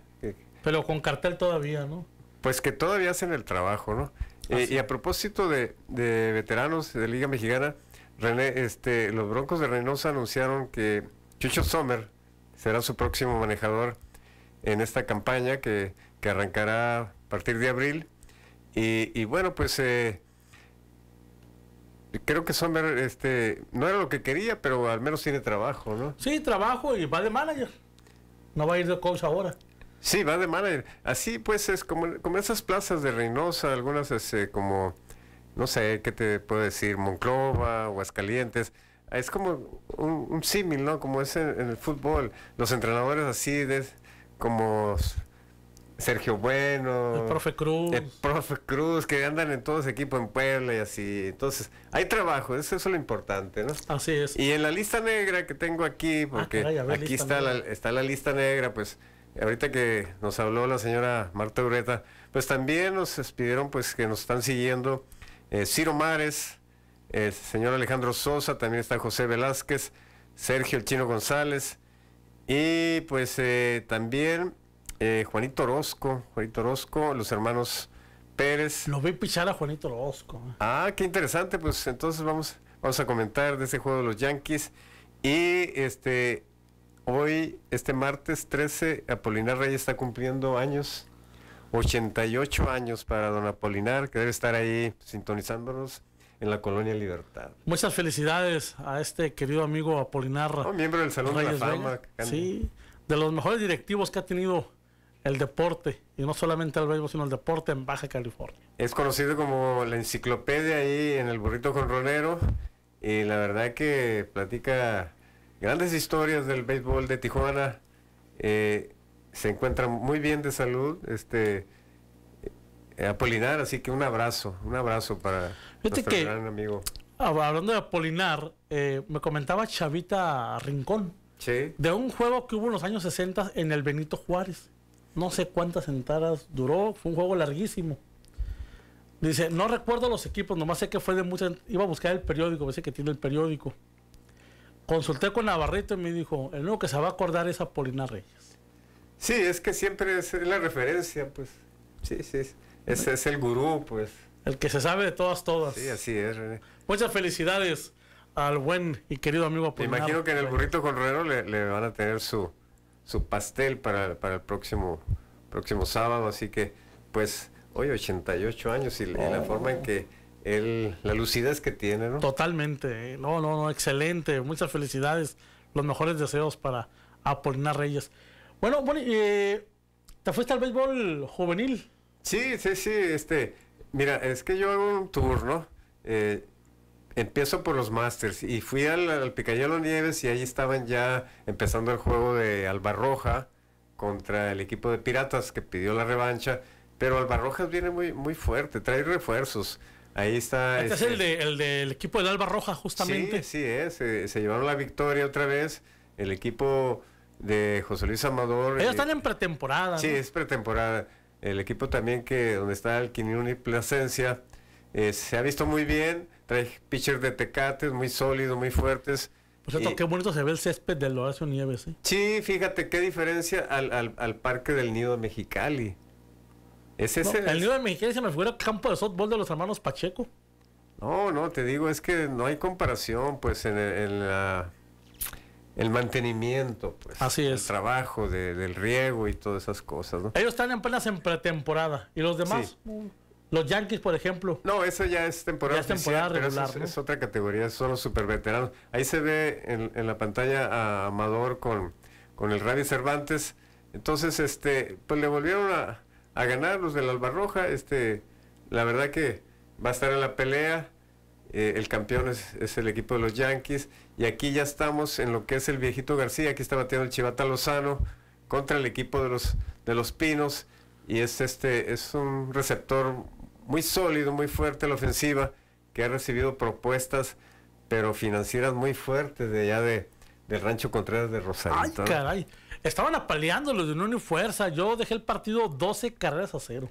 Pero con cartel todavía, ¿no? Pues que todavía hacen el trabajo, ¿no? Ah, eh, y a propósito de, veteranos de Liga Mexicana, René, este, los Broncos de Reynosa anunciaron que Chucho Sommer será su próximo manejador en esta campaña que, que arrancará a partir de abril. Y, bueno, pues eh, Creo que Sommer este, no era lo que quería, pero al menos tiene trabajo, ¿no? Sí, trabajo y va de manager. No va a ir de coach ahora. Sí, va de manager. Así pues es como, como esas plazas de Reynosa, algunas es, este, como, no sé, ¿qué te puedo decir? Monclova, Huascalientes. Es como un, símil, ¿no? Como es en, el fútbol. Los entrenadores así, como Sergio Bueno. El profe Cruz. El profe Cruz, que andan en ese equipo en Puebla y así. Entonces, hay trabajo, eso, es lo importante, ¿no? Así es. Y en la lista negra que tengo aquí, ah, porque aquí está la, está la lista negra, pues ahorita que nos habló la señora Marta Ureta, pues también nos pidieron pues que nos están siguiendo eh, Ciro Mares, el señor Alejandro Sosa, también está José Velázquez, Sergio El Chino González y pues eh, también eh, Juanito Orozco, Juanito Orozco, los hermanos Pérez. Lo vi pichar a Juanito Orozco. Eh. Ah, qué interesante, pues entonces vamos, vamos a comentar de ese juego de los Yankees. Y este hoy, este martes 13, Apolinar Reyes está cumpliendo años. 88 años para don Apolinar, que debe estar ahí sintonizándonos en la Colonia Libertad. Muchas felicidades a este querido amigo Apolinar. Oh, miembro del Salón de la Fama. Sí, de los mejores directivos que ha tenido el deporte, y no solamente el béisbol, sino el deporte en Baja California. Es conocido como la enciclopedia ahí en el burrito con Ronero, y la verdad que platica grandes historias del béisbol de Tijuana. Eh, se encuentra muy bien de salud, este eh, Apolinar, así que un abrazo, un abrazo para nuestro gran amigo. Ah, hablando de Apolinar, eh, me comentaba Chavita Rincón. De un juego que hubo en los años 60 en el Benito Juárez. No sé cuántas entradas duró, fue un juego larguísimo. Dice, no recuerdo los equipos, nomás sé que fue de mucha... Iba a buscar el periódico, pensé que tiene el periódico. Consulté con Navarrete y me dijo, el único que se va a acordar es Apolinar Reyes. Sí, es que siempre es la referencia, pues. Sí, sí. Ese es el gurú, pues. El que se sabe de todas, todas. Sí, así es, Muchas felicidades al buen y querido amigo Apolinar. Me imagino que en el burrito con le van a tener su, su pastel para, el próximo, próximo sábado. Así que, pues, hoy 88 años y, la oh. forma en que él, la lucidez que tiene, ¿no? Totalmente. ¿eh? No, no, no, excelente. Muchas felicidades. Los mejores deseos para Apolinar Reyes. Bueno, bueno eh, ¿te fuiste al béisbol juvenil? Sí, sí, sí. Este, mira, es que yo hago un tour, ¿no? Eh, empiezo por los Masters y fui al, al Nieves y ahí estaban ya empezando el juego de Albarroja contra el equipo de Piratas que pidió la revancha. Pero Albarrojas viene muy, muy fuerte, trae refuerzos. Ahí está. Este, es el, del equipo de Albarroja, justamente. Sí, sí es. Eh, se, llevaron la victoria otra vez. El equipo de José Luis Amador. Ellos eh, están en pretemporada. Sí, es pretemporada. El equipo también que donde está el Quinión y Plasencia eh, se ha visto muy bien trae pitchers de tecates muy sólidos, muy fuertes. Por cierto, qué bonito se ve el césped del Horacio Nieves. ¿eh? Sí, fíjate qué diferencia al, al, al parque del Nido de Mexicali. ¿Es el Nido de Mexicali se me figura campo de softball de los hermanos Pacheco. No, no, te digo, es que no hay comparación, pues, en, el, la, el mantenimiento, pues. Así El trabajo del riego y todas esas cosas, Ellos están apenas en pretemporada y los demás. Sí. Mm. Los Yankees, por ejemplo. No, esa ya es temporada, es regular. Es, otra categoría, son los superveteranos. Ahí se ve en, la pantalla a Amador con, con el Ravi Cervantes. Entonces, este, pues le volvieron a, a ganar los del Albarroja. Este, la verdad que va a estar en la pelea. Eh, el campeón es, es, el equipo de los Yankees. Y aquí ya estamos en lo que es el viejito García. Aquí está batiendo el Chivata Lozano contra el equipo de los, de los Pinos. Y es, este, es un receptor muy sólido, muy fuerte la ofensiva, que ha recibido propuestas, pero financieras muy fuertes de allá de, del Rancho Contreras de Rosario. Ay, caray. Estaban apaleando los de Unión y Fuerza. Yo dejé el partido 12 carreras a cero.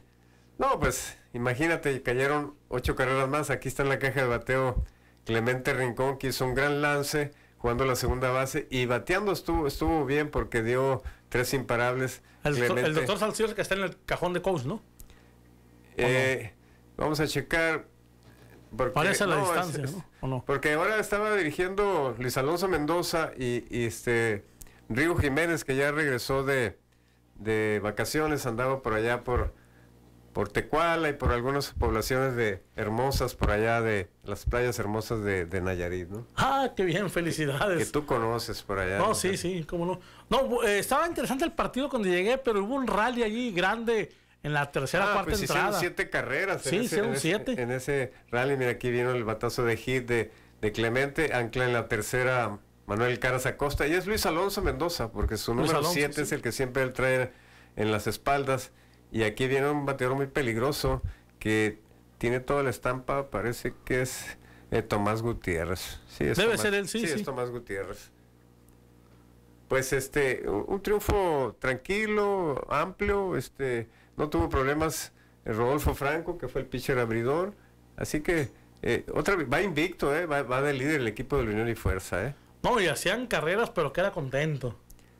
No, pues imagínate, cayeron 8 carreras más. Aquí está en la caja de bateo Clemente Rincón, que hizo un gran lance jugando la segunda base y bateando estuvo, estuvo bien porque dio tres imparables. El, doctor Salcido que está en el cajón de coach, ¿no? Eh, Vamos a checar. Porque, Parece la distancia, ¿no? Porque ahora estaba dirigiendo Luis Alonso Mendoza y, este Río Jiménez, que ya regresó de, de vacaciones, andaba por allá por, por Tecuala y por algunas poblaciones de hermosas por allá de las playas hermosas de, Nayarit, ¿no? Ah, qué bien, felicidades. Que, tú conoces por allá. No, sí, sí, cómo no. No, eh, estaba interesante el partido cuando llegué, pero hubo un rally allí grande en la tercera parte ah, pues entrada. Hicieron siete carreras. Sí, en ese, siete. en ese rally, mira, aquí vino el batazo de hit de, de Clemente, ancla en la tercera Manuel Caras Acosta, y es Luis Alonso Mendoza, porque su número siete es el que siempre él trae en las espaldas, y aquí viene un bateador muy peligroso que tiene toda la estampa, parece que es eh, Tomás Gutiérrez. Debe ser él, sí, sí. es Tomás Gutiérrez pues este, un triunfo tranquilo, amplio, este, no tuvo problemas eh, Rodolfo Franco, que fue el pitcher abridor, así que eh, otra va invicto, eh, va, va, de líder el equipo de la Unión y Fuerza. Eh. No, y hacían carreras, pero queda contento.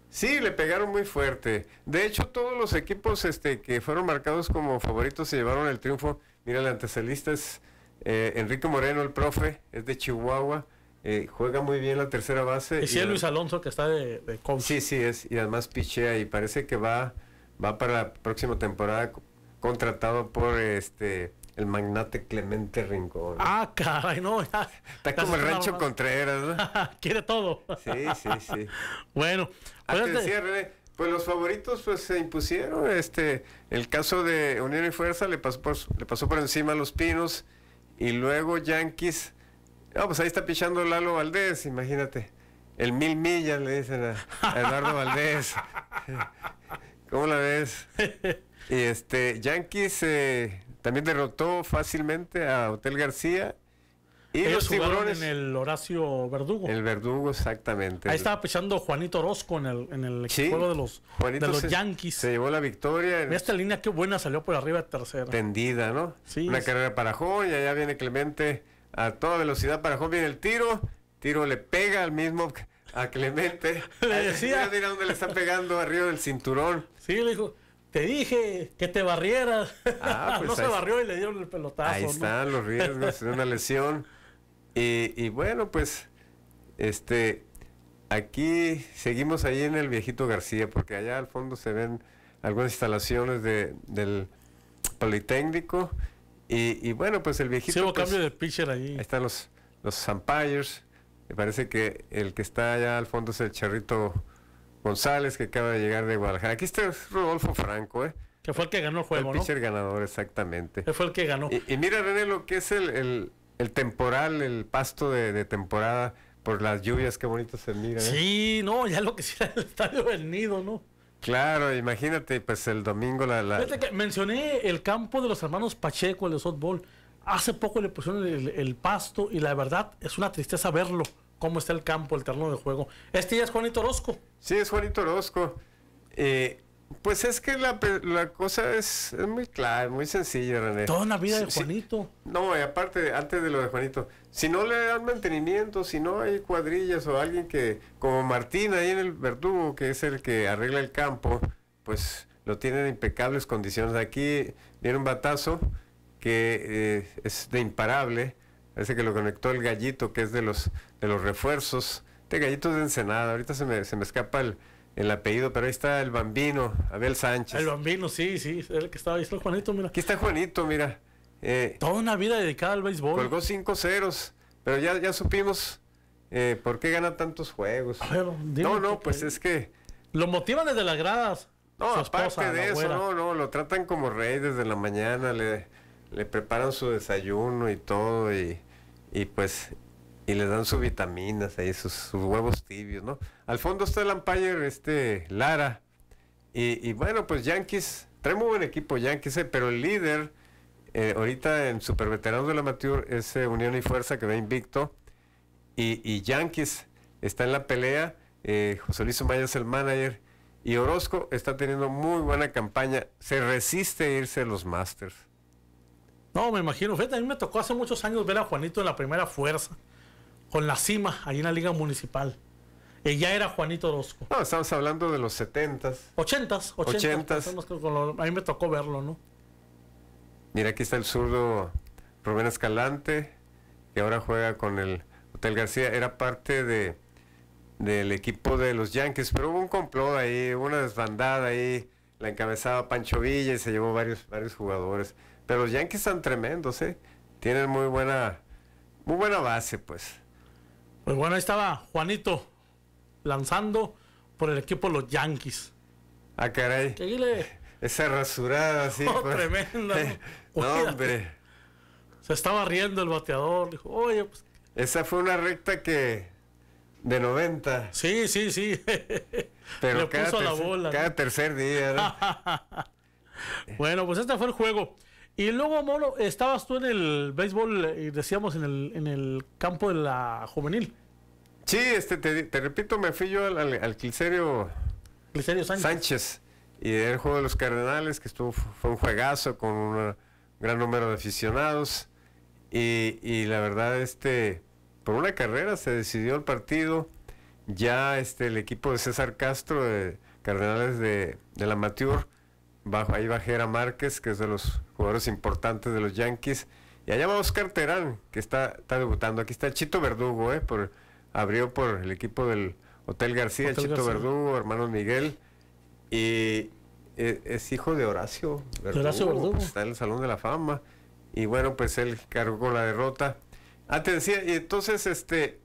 Sí, le pegaron muy fuerte. De hecho, todos los equipos este, que fueron marcados como favoritos se llevaron el triunfo. Mira, el antecelista es eh, Enrique Moreno, el profe, es de Chihuahua. Eh, juega muy bien la tercera base. Y si es Luis Alonso que está de, de, Sí, sí, es. Y además pichea y parece que va, va para la próxima temporada contratado por este el magnate Clemente Rincón. Ah, caray, no. está como el rancho Contreras, ¿no? Quiere todo. sí, sí, sí. Bueno. Pues, este pues los favoritos pues se impusieron. Este, el caso de Unión y Fuerza le pasó por, le pasó por encima a los Pinos y luego Yankees no, ah, pues ahí está pichando Lalo Valdés, imagínate. El mil millas le dicen a, Eduardo Valdés. ¿Cómo la ves? Y este, Yankees eh, también derrotó fácilmente a Hotel García. Y los tiburones. En el Horacio Verdugo. El Verdugo, exactamente. Ahí estaba pichando Juanito Orozco en el, en de los, los Yankees. Se llevó la victoria. En... Esta línea, qué buena salió por arriba de tercera. Tendida, ¿no? Sí. Una carrera para y allá viene Clemente a toda velocidad para joven Viene el tiro. Tiro le pega al mismo a Clemente. le decía. Mira dónde le está pegando arriba del cinturón. Sí, le dijo. Te dije que te barrieras. Ah, pues no se barrió y le dieron el pelotazo. Ahí están los riesgos de una lesión. Y, y bueno, pues este aquí seguimos ahí en el viejito García, porque allá al fondo se ven algunas instalaciones de, del Politécnico y, bueno, pues el viejito. Sí, hubo pues, cambio de pitcher allí. Ahí están los, los umpires. Me parece que el que está allá al fondo es el Charrito González, que acaba de llegar de Guadalajara. Aquí está Rodolfo Franco, ¿eh? Que fue el que ganó el juego, el pitcher ganador, exactamente. Que fue el que ganó. Y, mira, René, lo que es el, temporal, el pasto de, temporada por las lluvias, qué bonito se mira. ¿eh? Sí, no, ya lo que sea el estadio del nido, ¿no? Claro, imagínate, pues el domingo la... la... Que mencioné el campo de los hermanos Pacheco, el de softball. Hace poco le pusieron el, pasto y la verdad es una tristeza verlo, cómo está el campo, el terreno de juego. Este ya es Juanito Orozco. Sí, es Juanito Orozco. Eh, pues es que la, la cosa es, es, muy clara, muy sencilla, René. Toda la vida de Juanito. no, y aparte, antes de lo de Juanito, si no le dan mantenimiento, si no hay cuadrillas o alguien que, como Martín ahí en el verdugo, que es el que arregla el campo, pues lo tienen en impecables condiciones. Aquí viene un batazo que eh, es de imparable, parece que lo conectó el gallito, que es de los, de los refuerzos, de este gallitos de Ensenada, ahorita se me, se me escapa el el apellido, pero ahí está el bambino, Abel Sánchez. El bambino, sí, sí, el que estaba ahí, está Juanito, mira. Aquí está Juanito, mira. Eh, Toda una vida dedicada al béisbol. Colgó cinco ceros, pero ya, ya supimos eh, por qué gana tantos juegos. no, no, pues es que... Lo motivan desde las gradas. No, aparte de eso, no, no, lo tratan como rey desde la mañana, le, le preparan su desayuno y todo, y, pues, y le dan sus vitaminas ahí, sus huevos tibios, ¿no? Al fondo está el Empire este Lara. Y, bueno, pues Yankees, trae muy buen equipo Yankees, eh, pero el líder eh, ahorita en de la Mature, es eh, Unión y Fuerza que va invicto. Y, Yankees está en la pelea. José Luis Maya es el manager. Y Orozco está teniendo muy buena campaña. Se resiste a irse a los Masters. No, me imagino. a mí me tocó hace muchos años ver a Juanito en la primera fuerza, con la cima, ahí en la Liga Municipal y ya era Juanito Orozco. No, estamos hablando de los 70s. 80s, 80 a mí me tocó verlo, ¿no? Mira, aquí está el zurdo Rubén Escalante, que ahora juega con el Hotel García. Era parte de del equipo de los Yankees, pero hubo un complot ahí, una desbandada ahí, la encabezaba Pancho Villa y se llevó varios, varios jugadores. Pero los Yankees están tremendos, ¿eh? Tienen muy buena, muy buena base, pues. Pues bueno, ahí estaba Juanito lanzando por el equipo los Yankees. Ah, caray. Esa rasurada así. Oh, pues. Tremenda. no, Se estaba riendo el bateador. oye, pues. Esa fue una recta que. De 90. Sí, sí, sí. Pero cada, tercer, cada tercer día. bueno, pues este fue el juego. Y luego, Molo, estabas tú en el béisbol, eh, decíamos, en el, en el campo de la juvenil. Sí, este, te, repito, me fui yo al, al, Sánchez. y el juego de los Cardenales, que estuvo, fue un juegazo con un gran número de aficionados. Y, la verdad, este, por una carrera se decidió el partido. Ya este, el equipo de César Castro, de Cardenales de, la Mature, bajo, ahí Bajera Márquez, que es de los jugadores importantes de los Yankees. Y allá va Oscar Terán, que está, está debutando. Aquí está Chito Verdugo, eh, por, abrió por el equipo del Hotel García, Chito Verdugo, hermano Miguel, y eh, es hijo de Horacio Horacio Verdugo. Pues, está en el Salón de la Fama, y bueno, pues él cargó la derrota. Atención, y entonces, este,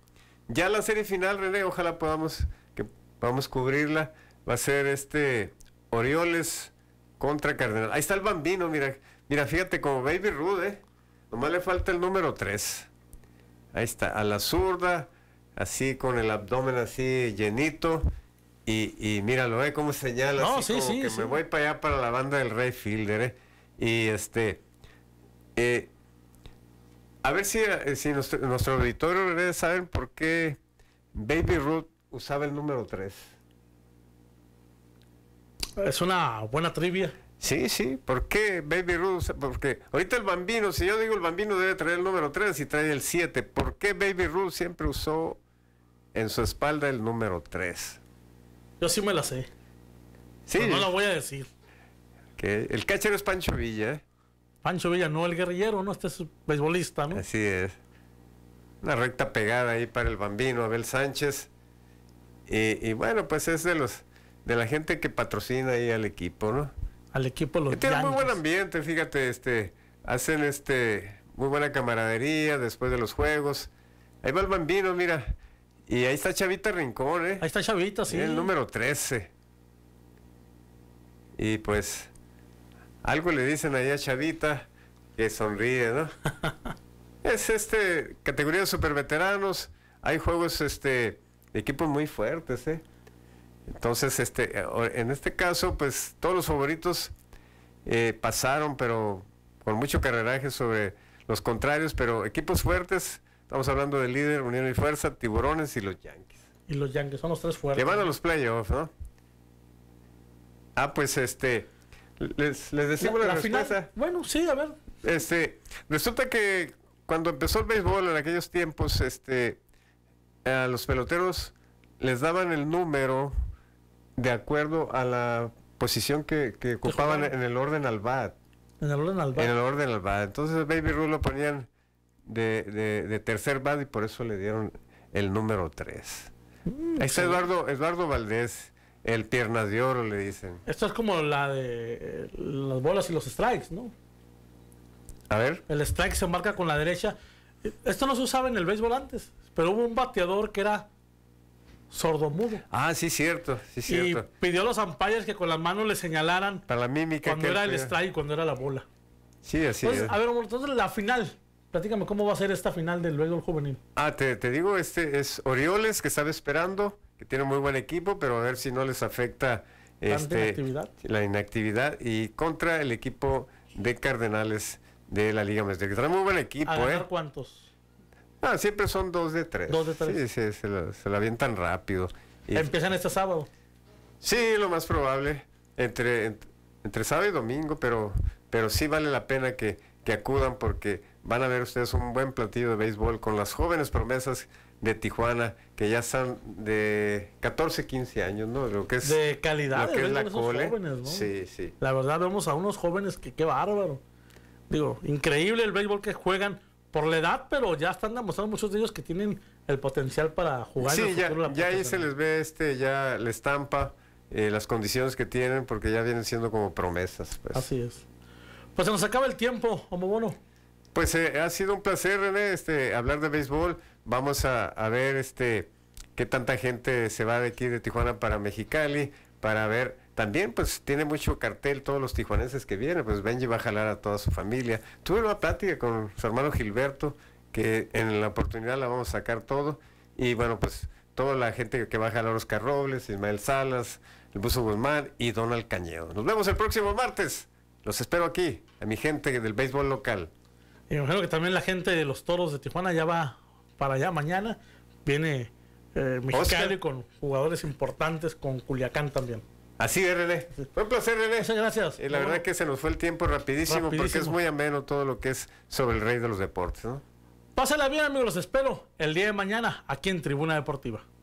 ya la serie final, René, ojalá podamos, que podamos cubrirla, va a ser este Orioles contra Cardenal. Ahí está el bambino, mira, mira, fíjate, como Baby Rude, ¿eh? nomás le falta el número 3. Ahí está, a la zurda, así con el abdomen así llenito. Y, y míralo, ¿eh? Cómo señala. así sí, como que me voy para allá para la banda del Rey Fielder, ¿eh? Y este. Eh, a ver si, eh, si nuestro, auditorio debe ¿eh? saber por qué Baby Ruth usaba el número 3. Es una buena trivia. Sí, sí. ¿Por qué Baby Ruth? Porque ahorita el bambino, si yo digo el bambino debe traer el número 3 y trae el 7. ¿Por qué Baby Ruth siempre usó en su espalda el número 3. Yo sí me la sé. Sí. no la voy a decir. Que el cachero es Pancho Villa. Pancho Villa, no el guerrillero, no, este es beisbolista, ¿no? Así es. Una recta pegada ahí para el bambino Abel Sánchez. Y, bueno, pues es de los de la gente que patrocina ahí al equipo, ¿no? Al equipo los que Tiene muy buen ambiente, fíjate, este hacen este muy buena camaradería después de los juegos. Ahí va el bambino, mira, y ahí está Chavita Rincón, ¿eh? Ahí está Chavita, sí. El número 13. Y pues, algo le dicen allá a Chavita, que sonríe, ¿no? es este, categoría de superveteranos. Hay juegos, este, equipos muy fuertes, ¿eh? Entonces, este, en este caso, pues todos los favoritos eh, pasaron, pero con mucho carreraje sobre los contrarios, pero equipos fuertes Estamos hablando del líder, Unión y Fuerza, Tiburones y los Yankees. Y los Yankees, son los tres fuertes. Que van a los playoffs, ¿no? Ah, pues este. Les, decimos la, respuesta. bueno, sí, a ver. Este, resulta que cuando empezó el béisbol en aquellos tiempos, este, a los peloteros les daban el número de acuerdo a la posición que, ocupaban en el orden al bat. En el orden al bat. En el orden al bat. Entonces Baby Rule lo ponían de, de, tercer base y por eso le dieron el número 3. Mm, Ahí está Eduardo, Eduardo Valdés, el piernas de oro, le dicen. Esto es como la de eh, las bolas y los strikes, ¿no? A ver. El strike se marca con la derecha. Eh, esto no se usaba en el béisbol antes, pero hubo un bateador que era sordomudo. Ah, sí, cierto, sí, cierto. Y pidió a los umpires que con las manos le señalaran. Para la mímica. Cuando era el strike cuando era la bola. Sí, así es. A ver, entonces la final. Platícame cómo va a ser esta final del el juvenil. Ah, te, digo, este es Orioles que estaba esperando, que tiene muy buen equipo, pero a ver si no les afecta este, la inactividad y contra el equipo de Cardenales de la Liga Mestre, Que trae muy buen equipo, ¿A ganar ¿eh? cuántos? Ah, siempre son dos de tres. Dos de tres. Sí, sí, se la, se la rápido. ¿Empiezan este sábado? Sí, lo más probable. Entre, entre, entre sábado y domingo, pero, pero sí vale la pena que que acudan porque van a ver ustedes un buen platillo de béisbol con las jóvenes promesas de Tijuana que ya están de 14, 15 años, ¿no? Lo que es de calidad, lo que es la Jóvenes, Sí, sí. La verdad vemos a unos jóvenes que qué bárbaro. Digo, increíble el béisbol que juegan por la edad, pero ya están demostrando muchos de ellos que tienen el potencial para jugar. Sí, en ya, ya ahí se les ve este, ya la estampa, eh, las condiciones que tienen, porque ya vienen siendo como promesas. Pues. Así es. Pues se nos acaba el tiempo, Homo Bono. Pues eh, ha sido un placer, René, este, hablar de béisbol. Vamos a, ver este, qué tanta gente se va de aquí de Tijuana para Mexicali, para ver. También, pues, tiene mucho cartel todos los tijuanenses que vienen. Pues Benji va a jalar a toda su familia. Tuve una plática con su hermano Gilberto, que en la oportunidad la vamos a sacar todo. Y bueno, pues, toda la gente que va a jalar Oscar Robles, Ismael Salas, el Buzo Guzmán y Donald Cañedo. Nos vemos el próximo martes. Los espero aquí, a mi gente del béisbol local. Y me imagino que también la gente de los toros de Tijuana ya va para allá mañana. Viene eh, Mexicali con jugadores importantes, con Culiacán también. Así es, René. Fue placer, René. Muchas gracias. Y eh, la verdad que se nos fue el tiempo rapidísimo, porque es muy ameno todo lo que es sobre el rey de los deportes. ¿no? Pásala bien, amigos. Los espero el día de mañana aquí en Tribuna Deportiva.